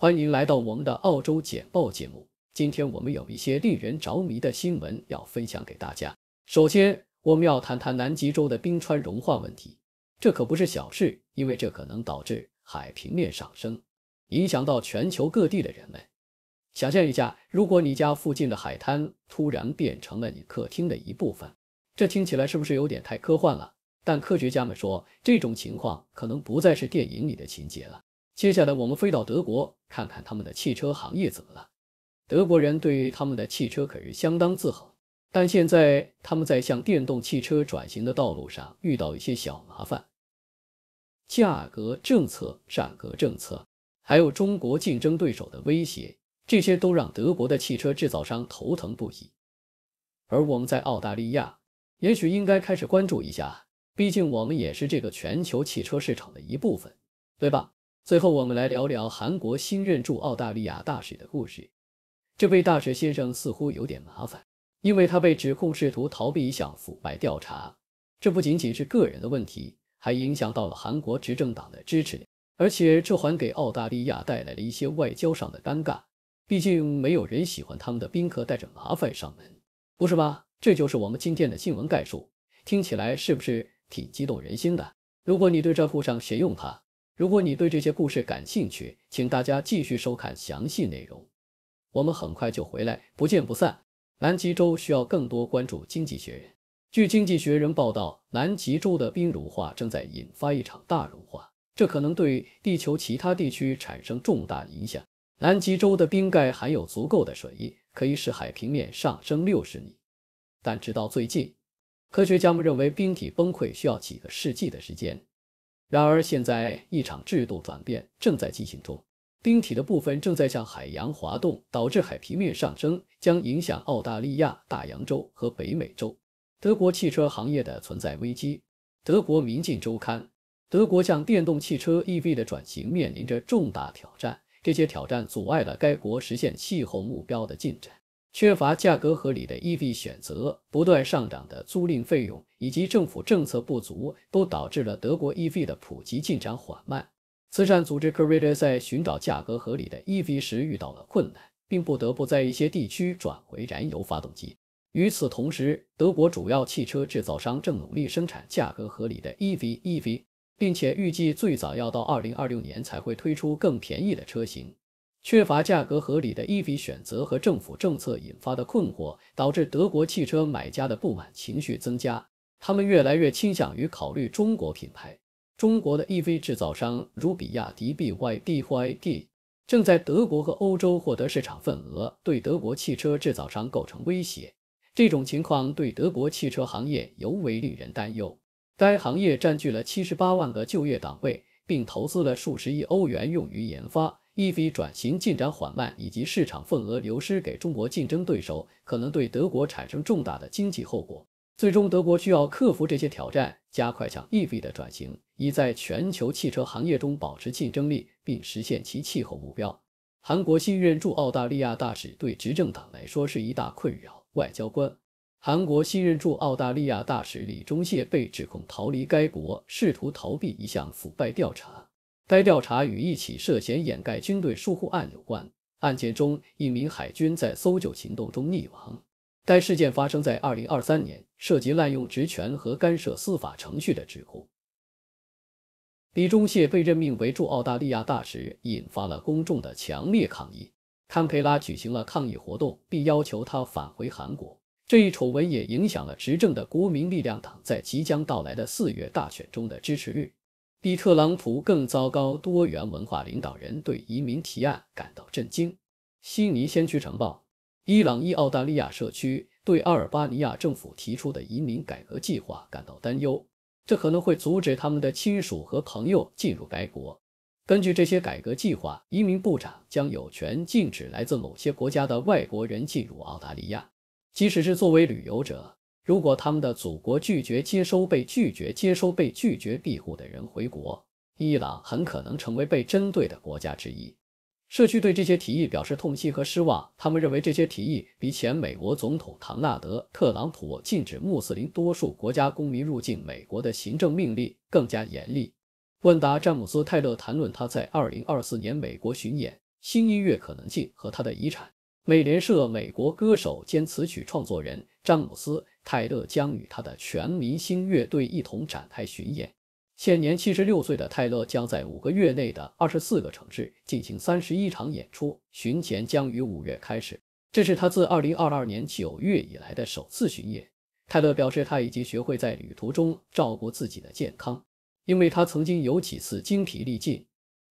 欢迎来到我们的澳洲简报节目。今天我们有一些令人着迷的新闻要分享给大家。首先，我们要谈谈南极洲的冰川融化问题。这可不是小事，因为这可能导致海平面上升，影响到全球各地的人们。想象一下，如果你家附近的海滩突然变成了你客厅的一部分，这听起来是不是有点太科幻了？但科学家们说，这种情况可能不再是电影里的情节了。接下来我们飞到德国，看看他们的汽车行业怎么了。德国人对他们的汽车可是相当自豪，但现在他们在向电动汽车转型的道路上遇到一些小麻烦。价格政策、价格政策，还有中国竞争对手的威胁，这些都让德国的汽车制造商头疼不已。而我们在澳大利亚，也许应该开始关注一下，毕竟我们也是这个全球汽车市场的一部分，对吧？最后，我们来聊聊韩国新任驻澳大利亚大使的故事。这位大使先生似乎有点麻烦，因为他被指控试图逃避一项腐败调查。这不仅仅是个人的问题，还影响到了韩国执政党的支持而且这还给澳大利亚带来了一些外交上的尴尬。毕竟，没有人喜欢他们的宾客带着麻烦上门，不是吗？这就是我们今天的新闻概述。听起来是不是挺激动人心的？如果你对这户上谁用它。如果你对这些故事感兴趣，请大家继续收看详细内容。我们很快就回来，不见不散。南极洲需要更多关注《经济学人》。据《经济学人》报道，南极洲的冰融化正在引发一场大融化，这可能对地球其他地区产生重大影响。南极洲的冰盖含有足够的水可以使海平面上升六十米。但直到最近，科学家们认为冰体崩溃需要几个世纪的时间。然而，现在一场制度转变正在进行中，冰体的部分正在向海洋滑动，导致海平面上升，将影响澳大利亚、大洋洲和北美洲。德国汽车行业的存在危机。德国《民进周刊》：德国向电动汽车 （EV） 的转型面临着重大挑战，这些挑战阻碍了该国实现气候目标的进展。缺乏价格合理的 EV 选择、不断上涨的租赁费用以及政府政策不足，都导致了德国 EV 的普及进展缓慢。慈善组织 Caritas 在寻找价格合理的 EV 时遇到了困难，并不得不在一些地区转回燃油发动机。与此同时，德国主要汽车制造商正努力生产价格合理的 EV，EV，并且预计最早要到2026年才会推出更便宜的车型。缺乏价格合理的 e v 选择和政府政策引发的困惑，导致德国汽车买家的不满情绪增加。他们越来越倾向于考虑中国品牌。中国的 e v 制造商如比亚迪 BYD 正在德国和欧洲获得市场份额，对德国汽车制造商构成威胁。这种情况对德国汽车行业尤为令人担忧。该行业占据了七十八万个就业岗位，并投资了数十亿欧元用于研发。EV 转型进展缓慢以及市场份额流失给中国竞争对手，可能对德国产生重大的经济后果。最终，德国需要克服这些挑战，加快向 EV 的转型，以在全球汽车行业中保持竞争力，并实现其气候目标。韩国新任驻澳大利亚大使对执政党来说是一大困扰。外交官，韩国新任驻澳大利亚大使李忠谢被指控逃离该国，试图逃避一项腐败调查。该调查与一起涉嫌掩盖军队疏忽案有关。案件中，一名海军在搜救行动中溺亡。该事件发生在2023年，涉及滥用职权和干涉司法程序的指控。李忠燮被任命为驻澳大利亚大使，引发了公众的强烈抗议。堪培拉举行了抗议活动，并要求他返回韩国。这一丑闻也影响了执政的国民力量党在即将到来的四月大选中的支持率。比特朗普更糟糕，多元文化领导人对移民提案感到震惊。悉尼先驱晨报，伊朗裔澳大利亚社区对阿尔巴尼亚政府提出的移民改革计划感到担忧，这可能会阻止他们的亲属和朋友进入该国。根据这些改革计划，移民部长将有权禁止来自某些国家的外国人进入澳大利亚，即使是作为旅游者。如果他们的祖国拒绝接收被拒绝接收被拒绝庇护的人回国，伊朗很可能成为被针对的国家之一。社区对这些提议表示痛惜和失望。他们认为这些提议比前美国总统唐纳德·特朗普禁止穆斯林多数国家公民入境美国的行政命令更加严厉。问答詹姆斯·泰勒谈论他在2024年美国巡演、新音乐可能性和他的遗产。美联社：美国歌手兼词曲创作人詹姆斯·泰勒将与他的全明星乐队一同展开巡演。现年七十六岁的泰勒将在五个月内的二十四个城市进行三十一场演出，巡前将于五月开始。这是他自二零二二年九月以来的首次巡演。泰勒表示，他已经学会在旅途中照顾自己的健康，因为他曾经有几次精疲力尽。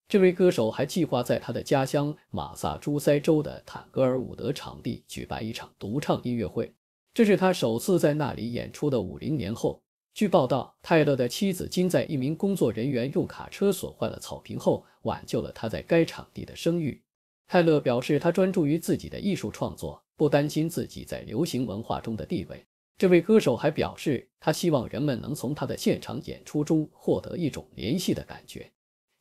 这位歌手还计划在他的家乡马萨诸塞州的坦格尔伍德场地举办一场独唱音乐会，这是他首次在那里演出的五零年后。据报道，泰勒的妻子金在一名工作人员用卡车损坏了草坪后，挽救了他在该场地的声誉。泰勒表示，他专注于自己的艺术创作，不担心自己在流行文化中的地位。这位歌手还表示，他希望人们能从他的现场演出中获得一种联系的感觉。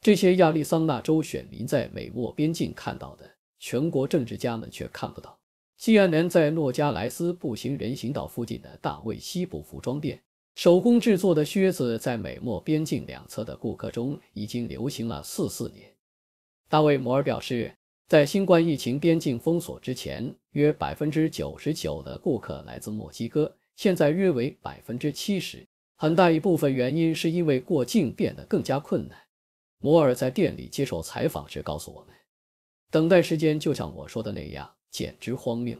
这些亚利桑那州选民在美墨边境看到的，全国政治家们却看不到。西安人在诺加莱斯步行人行道附近的“大卫西部服装店”手工制作的靴子，在美墨边境两侧的顾客中已经流行了四四年。大卫·摩尔表示，在新冠疫情边境封锁之前，约百分之九十九的顾客来自墨西哥，现在约为百分之七十。很大一部分原因是因为过境变得更加困难。摩尔在店里接受采访时告诉我们：“等待时间就像我说的那样，简直荒谬。”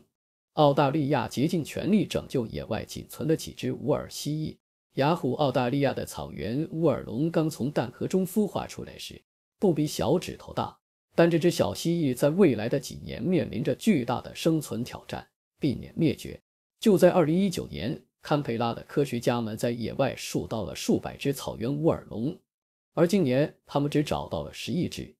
澳大利亚竭尽全力拯救野外仅存的几只乌尔蜥蜴。雅虎澳大利亚的草原乌尔龙刚从蛋壳中孵化出来时，不比小指头大，但这只小蜥蜴在未来的几年面临着巨大的生存挑战，避免灭绝。就在2019年，堪培拉的科学家们在野外数到了数百只草原乌尔龙。而今年，他们只找到了十一只。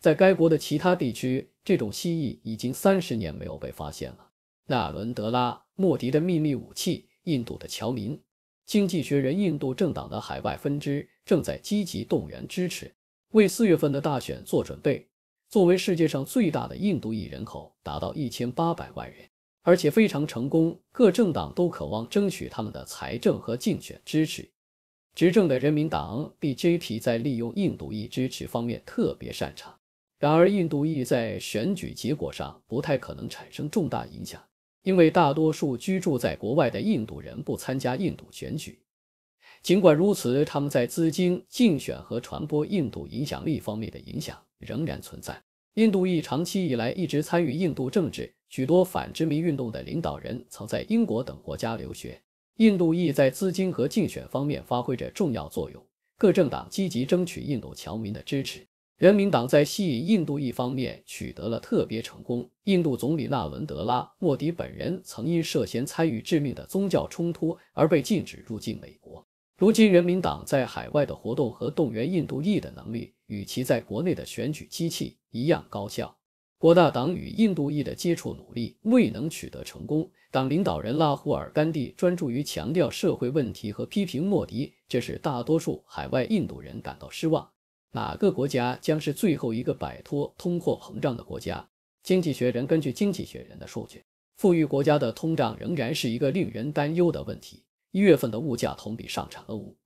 在该国的其他地区，这种蜥蜴已经三十年没有被发现了。纳伦德拉·莫迪的秘密武器：印度的侨民。《经济学人》印度政党的海外分支正在积极动员支持，为四月份的大选做准备。作为世界上最大的印度裔人口，达到一千八百万人，而且非常成功，各政党都渴望争取他们的财政和竞选支持。执政的人民党 BJP 在利用印度裔支持方面特别擅长。然而，印度裔在选举结果上不太可能产生重大影响，因为大多数居住在国外的印度人不参加印度选举。尽管如此，他们在资金竞选和传播印度影响力方面的影响仍然存在。印度裔长期以来一直参与印度政治，许多反殖民运动的领导人曾在英国等国家留学。印度裔在资金和竞选方面发挥着重要作用，各政党积极争取印度侨民的支持。人民党在吸引印度裔方面取得了特别成功。印度总理纳伦德拉·莫迪本人曾因涉嫌参与致命的宗教冲突而被禁止入境美国。如今，人民党在海外的活动和动员印度裔的能力，与其在国内的选举机器一样高效。国大党与印度裔的接触努力未能取得成功。党领导人拉胡尔·甘地专注于强调社会问题和批评莫迪，这使大多数海外印度人感到失望。哪个国家将是最后一个摆脱通货膨胀的国家？《经济学人》根据《经济学人》的数据，富裕国家的通胀仍然是一个令人担忧的问题。一月份的物价同比上涨了五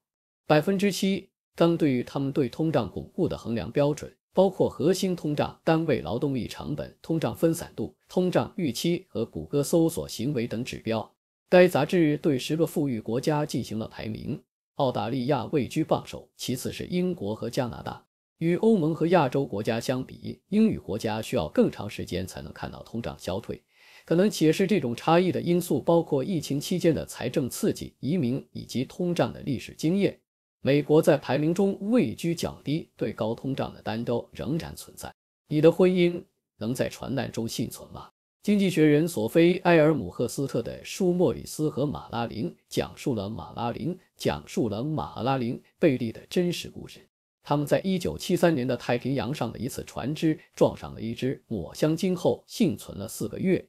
百分之七。但对于他们对通胀巩固的衡量标准。包括核心通胀、单位劳动力成本、通胀分散度、通胀预期和谷歌搜索行为等指标。该杂志对十个富裕国家进行了排名，澳大利亚位居榜首，其次是英国和加拿大。与欧盟和亚洲国家相比，英语国家需要更长时间才能看到通胀消退。可能解释这种差异的因素包括疫情期间的财政刺激、移民以及通胀的历史经验。美国在排名中位居较低，对高通胀的担忧仍然存在。你的婚姻能在船难中幸存吗？《经济学人》索菲埃尔姆赫斯特的《舒莫里斯和马拉林》讲述了马拉林讲述了马拉林贝利的真实故事。他们在1973年的太平洋上的一次船只撞上了一只抹香鲸后幸存了四个月。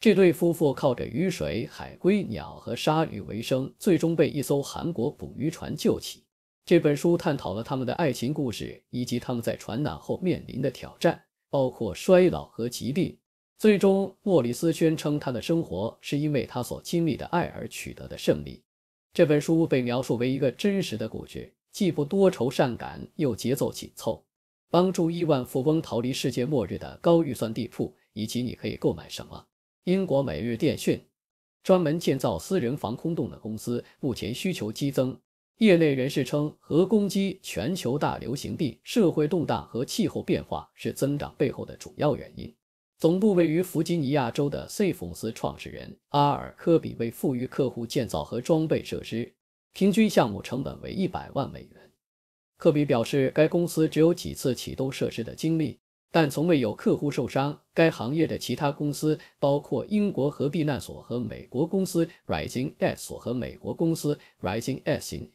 这对夫妇靠着雨水、海龟、鸟和鲨鱼为生，最终被一艘韩国捕鱼船救起。这本书探讨了他们的爱情故事，以及他们在传染后面临的挑战，包括衰老和疾病。最终，莫里斯宣称他的生活是因为他所经历的爱而取得的胜利。这本书被描述为一个真实的故事，既不多愁善感，又节奏紧凑。帮助亿万富翁逃离世界末日的高预算地铺，以及你可以购买什么？英国每日电讯。专门建造私人防空洞的公司目前需求激增。业内人士称，核攻击、全球大流行病、社会动荡和气候变化是增长背后的主要原因。总部位于弗吉尼亚州的 s a f e 创始人阿尔·科比为富裕客户建造和装备设施，平均项目成本为一百万美元。科比表示，该公司只有几次启动设施的经历，但从未有客户受伤。该行业的其他公司包括英国核避难所和美国公司 Rising e 所和美国公司 Rising e 型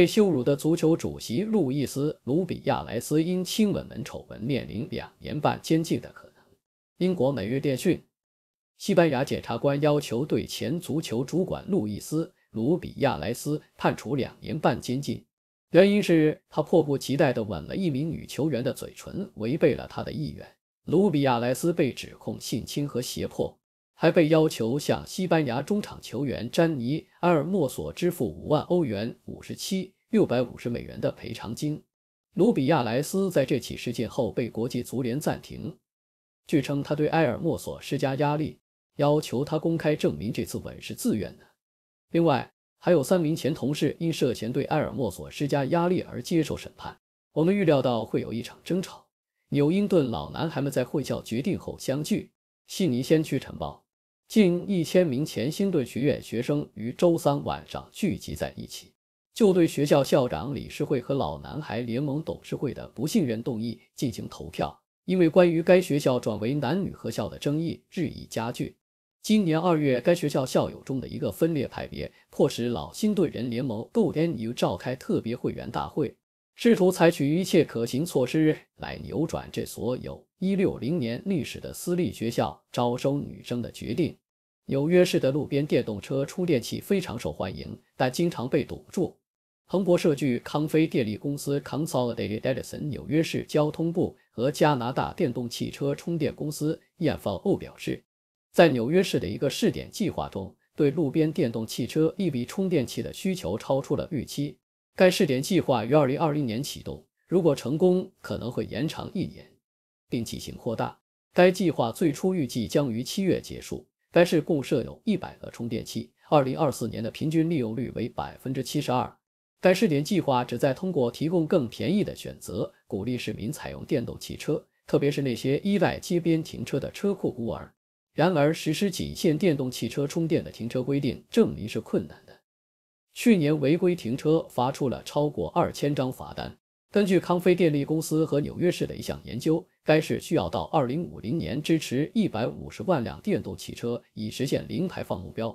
被羞辱的足球主席路易斯·卢比亚莱斯因亲吻门丑闻面临两年半监禁的可能。英国每日电讯：西班牙检察官要求对前足球主管路易斯·卢比亚莱斯判处两年半监禁，原因是他迫不及待地吻了一名女球员的嘴唇，违背了他的意愿。卢比亚莱斯被指控性侵和胁迫。还被要求向西班牙中场球员詹尼埃尔莫索支付五万欧元五十七六百五十美元的赔偿金。卢比亚莱斯在这起事件后被国际足联暂停。据称，他对埃尔莫索施加压力，要求他公开证明这次吻是自愿的。另外，还有三名前同事因涉嫌对埃尔莫索施加压力而接受审判。我们预料到会有一场争吵。纽英顿老男孩们在会校决定后相聚。悉尼先驱晨报。近一千名前新顿学院学生于周三晚上聚集在一起，就对学校校长理事会和老男孩联盟董事会的不信任动议进行投票。因为关于该学校转为男女合校的争议日益加剧，今年二月，该学校校友中的一个分裂派别迫使老新顿人联盟 （Gnu） o 召开特别会员大会。试图采取一切可行措施来扭转这所有一六零年历史的私立学校招收女生的决定。纽约市的路边电动车充电器非常受欢迎，但经常被堵住。彭博社据康菲电力公司 （Consolidated Edison）、纽约市交通部和加拿大电动汽车充电公司 e n e 表示，在纽约市的一个试点计划中，对路边电动汽车 EV 充电器的需求超出了预期。该试点计划于二零二零年启动，如果成功，可能会延长一年，并进行扩大。该计划最初预计将于七月结束。该市共设有一百个充电器，二零二四年的平均利用率为百分之七十二。该试点计划旨在通过提供更便宜的选择，鼓励市民采用电动汽车，特别是那些依赖街边停车的车库孤儿。然而，实施仅限电动汽车充电的停车规定，证明是困难的。去年违规停车发出了超过二千张罚单。根据康菲电力公司和纽约市的一项研究，该市需要到二零五零年支持一百五十万辆电动汽车，以实现零排放目标。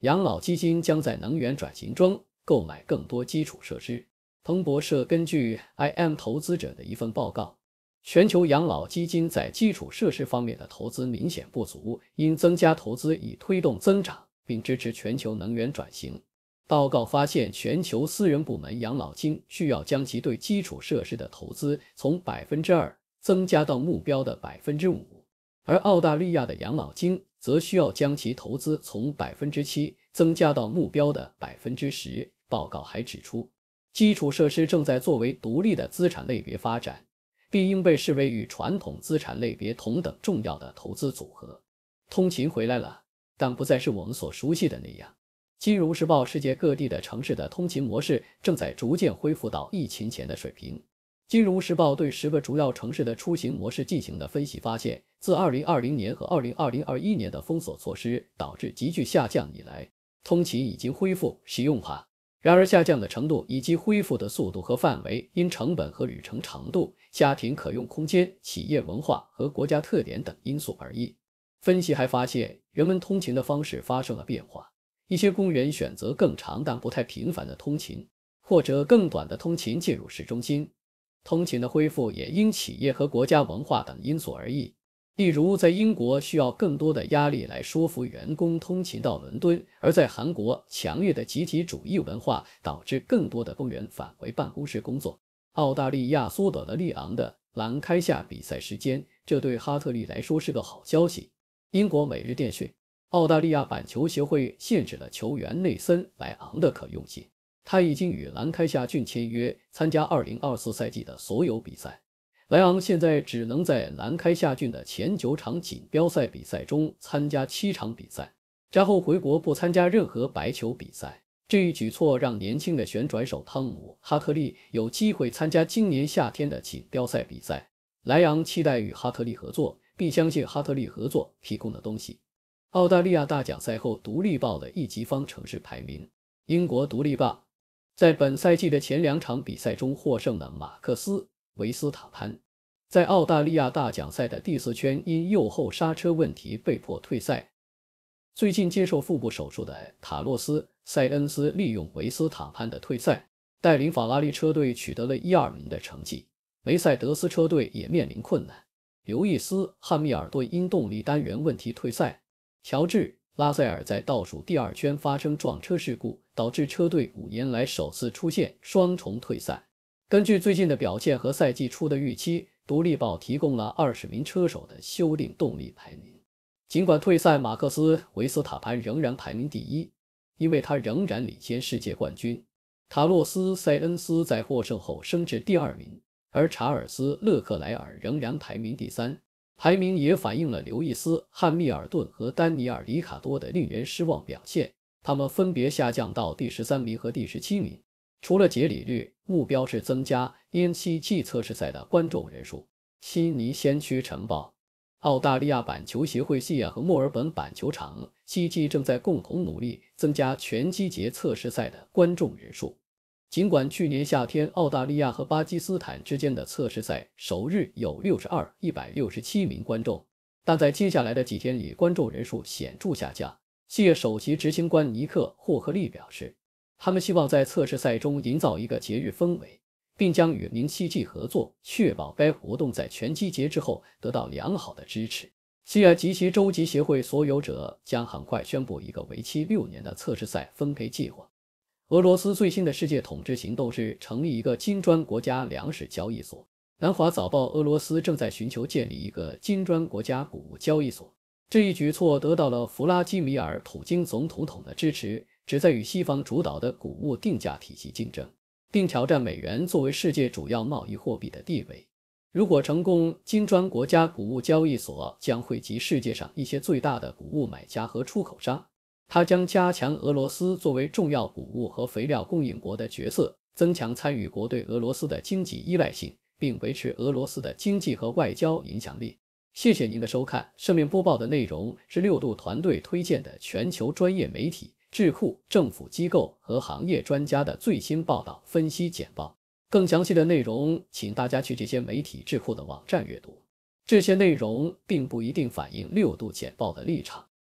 养老基金将在能源转型中购买更多基础设施。彭博社根据 IM 投资者的一份报告，全球养老基金在基础设施方面的投资明显不足，应增加投资以推动增长，并支持全球能源转型。报告发现，全球私人部门养老金需要将其对基础设施的投资从百分之二增加到目标的百分之五，而澳大利亚的养老金则需要将其投资从百分之七增加到目标的百分之十。报告还指出，基础设施正在作为独立的资产类别发展，并应被视为与传统资产类别同等重要的投资组合。通勤回来了，但不再是我们所熟悉的那样。金融时报：世界各地的城市的通勤模式正在逐渐恢复到疫情前的水平。金融时报对十个主要城市的出行模式进行了分析，发现自2020年和2021年的封锁措施导致急剧下降以来，通勤已经恢复使用化。然而，下降的程度以及恢复的速度和范围因成本和旅程长度、家庭可用空间、企业文化和国家特点等因素而异。分析还发现，人们通勤的方式发生了变化。一些工人选择更长但不太频繁的通勤，或者更短的通勤进入市中心。通勤的恢复也因企业和国家文化等因素而异。例如，在英国，需要更多的压力来说服员工通勤到伦敦；而在韩国，强烈的集体主义文化导致更多的工人返回办公室工作。澳大利亚缩短了利昂的兰开夏比赛时间，这对哈特利来说是个好消息。英国每日电讯。澳大利亚板球协会限制了球员内森·莱昂的可用性。他已经与兰开夏郡签约，参加2024赛季的所有比赛。莱昂现在只能在兰开夏郡的前九场锦标赛比赛中参加七场比赛，然后回国不参加任何白球比赛。这一举措让年轻的旋转手汤姆·哈特利有机会参加今年夏天的锦标赛比赛。莱昂期待与哈特利合作，并相信哈特利合作提供的东西。澳大利亚大奖赛后，独立报的一级方程式排名：英国独立报在本赛季的前两场比赛中获胜的马克思·维斯塔潘在澳大利亚大奖赛的第四圈因右后刹车问题被迫退赛。最近接受腹部手术的塔洛斯·塞恩斯利用维斯塔潘的退赛，带领法拉利车队取得了一二名的成绩。梅赛德斯车队也面临困难，刘易斯·汉密尔顿因动力单元问题退赛。乔治·拉塞尔在倒数第二圈发生撞车事故，导致车队五年来首次出现双重退赛。根据最近的表现和赛季初的预期，《独立报》提供了二十名车手的修订动力排名。尽管退赛，马克斯·维斯塔潘仍然排名第一，因为他仍然领先世界冠军塔洛斯·塞恩斯。在获胜后升至第二名，而查尔斯·勒克莱尔仍然排名第三。排名也反映了刘易斯、汉密尔顿和丹尼尔·里卡多的令人失望表现，他们分别下降到第十三名和第十七名。除了杰里略，目标是增加 NCT 测试赛的观众人数。悉尼先驱晨报，澳大利亚板球协会、悉尼和墨尔本板球场 c g 正在共同努力增加全季节测试赛的观众人数。尽管去年夏天澳大利亚和巴基斯坦之间的测试赛首日有六十二一百六十七名观众，但在接下来的几天里，观众人数显著下降。谢首席执行官尼克霍克利表示，他们希望在测试赛中营造一个节日氛围，并将与 NTG 合作，确保该活动在拳击节之后得到良好的支持。希尔及其州级协会所有者将很快宣布一个为期六年的测试赛分配计划。俄罗斯最新的世界统治行动是成立一个金砖国家粮食交易所。南华早报：俄罗斯正在寻求建立一个金砖国家谷物交易所。这一举措得到了弗拉基米尔·普京总统统的支持，旨在与西方主导的谷物定价体系竞争，并挑战美元作为世界主要贸易货币的地位。如果成功，金砖国家谷物交易所将汇集世界上一些最大的谷物买家和出口商。他将加强俄罗斯作为重要谷物和肥料供应国的角色，增强参与国对俄罗斯的经济依赖性，并维持俄罗斯的经济和外交影响力。谢谢您的收看。上面播报的内容是六度团队推荐的全球专业媒体、智库、政府机构和行业专家的最新报道分析简报。更详细的内容，请大家去这些媒体智库的网站阅读。这些内容并不一定反映六度简报的立场。